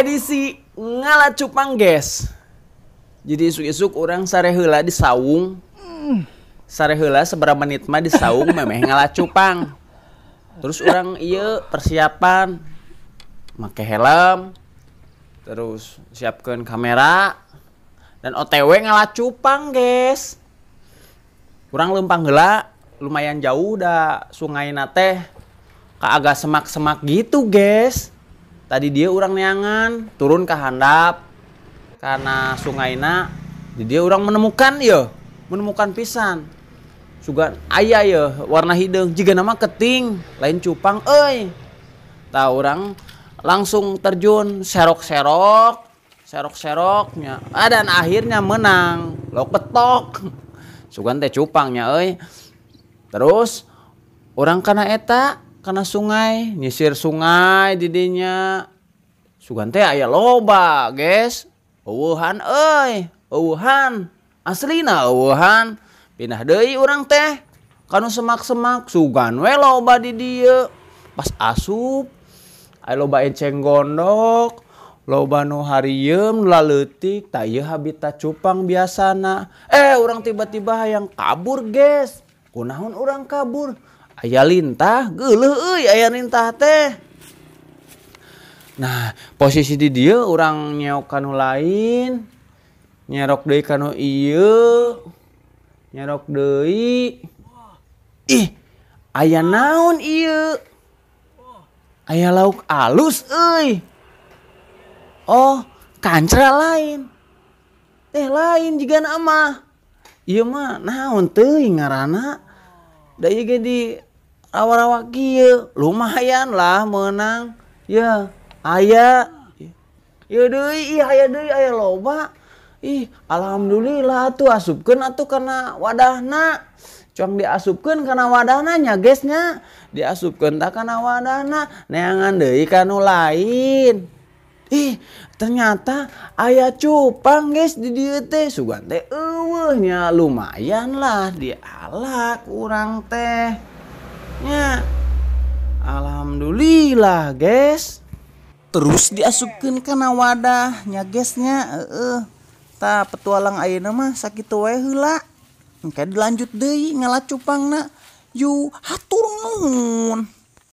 edisi ngalat cupang guys jadi isuk-isuk orang sarehela di saung sarehela seberapa menit mah di saung memang ngalat cupang terus orang iya persiapan make helm terus siapkan kamera dan OTW ngalah cupang guys kurang lempang gela lumayan jauh dah sungai nate ke semak-semak gitu guys tadi dia orang neangan turun ke handap karena sungai nak jadi dia orang menemukan ya menemukan pisan juga ayah ya warna hidung jika nama keting lain cupang eh tahu orang langsung terjun serok-serok serok-seroknya ah, dan akhirnya menang lo petok sugan teh cupangnya eh terus orang karena eta karena sungai nyisir sungai didinya sugante aya loba guysuhanuhan asrinauhan pinah Dei orang teh kan semak-semak sugan loba did dia pas asup loba enceng gondok loban harim laletik tay habitat cupang biasa eh orang tiba-tiba yang kabur guys kunaun orang kabur lintah gu ayalintah teh nah posisi di dia orang nyeukan lain nyerok Do kan nyeroki aya naun aya lauk alus Oh kancer lain teh lain juga nama naun nga Day gedi rawa-rawa kia lumayan lah menang ya ayah ya deh iya ayah deh ayah loba ih alhamdulillah tuh asupkan atau karena wadahna cuang diasupkan karena wadahnya guysnya diasupkan tak karena wadahna neangan deh kanu lain ih ternyata ayah cupang guys di dia teh sugan teh lumayan lah dialak kurang teh Ya. Alhamdulillah, guys. Terus diasupkan kana wadahnya, guysnya. Heeh. Ta petualang ayeuna mah sakitu wae heula. Engke dilanjut deui ngalacupangna. Yu hatur nuhun.